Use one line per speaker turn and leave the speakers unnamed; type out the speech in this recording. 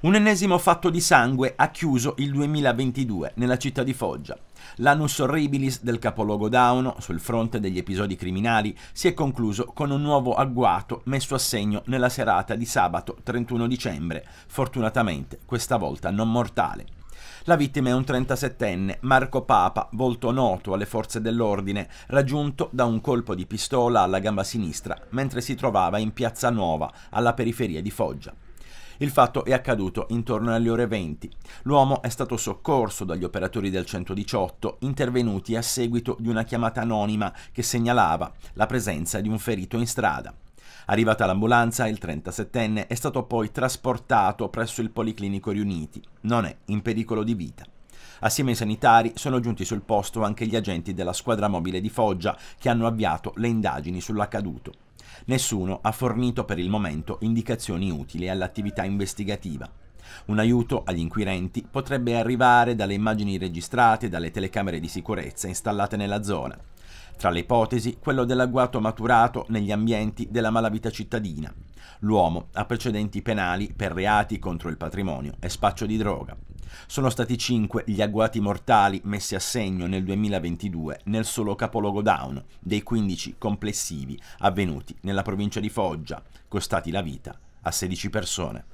Un ennesimo fatto di sangue ha chiuso il 2022 nella città di Foggia. L'annus horribilis del capoluogo Dauno, sul fronte degli episodi criminali, si è concluso con un nuovo agguato messo a segno nella serata di sabato 31 dicembre, fortunatamente questa volta non mortale. La vittima è un 37enne, Marco Papa, volto noto alle forze dell'ordine, raggiunto da un colpo di pistola alla gamba sinistra mentre si trovava in Piazza Nuova, alla periferia di Foggia. Il fatto è accaduto intorno alle ore 20. L'uomo è stato soccorso dagli operatori del 118 intervenuti a seguito di una chiamata anonima che segnalava la presenza di un ferito in strada. Arrivata l'ambulanza, il 37enne è stato poi trasportato presso il Policlinico Riuniti. Non è in pericolo di vita. Assieme ai sanitari sono giunti sul posto anche gli agenti della squadra mobile di Foggia che hanno avviato le indagini sull'accaduto. Nessuno ha fornito per il momento indicazioni utili all'attività investigativa. Un aiuto agli inquirenti potrebbe arrivare dalle immagini registrate dalle telecamere di sicurezza installate nella zona. Tra le ipotesi, quello dell'agguato maturato negli ambienti della malavita cittadina. L'uomo ha precedenti penali per reati contro il patrimonio e spaccio di droga. Sono stati 5 gli agguati mortali messi a segno nel 2022 nel solo capoluogo down, dei 15 complessivi avvenuti nella provincia di Foggia, costati la vita a 16 persone.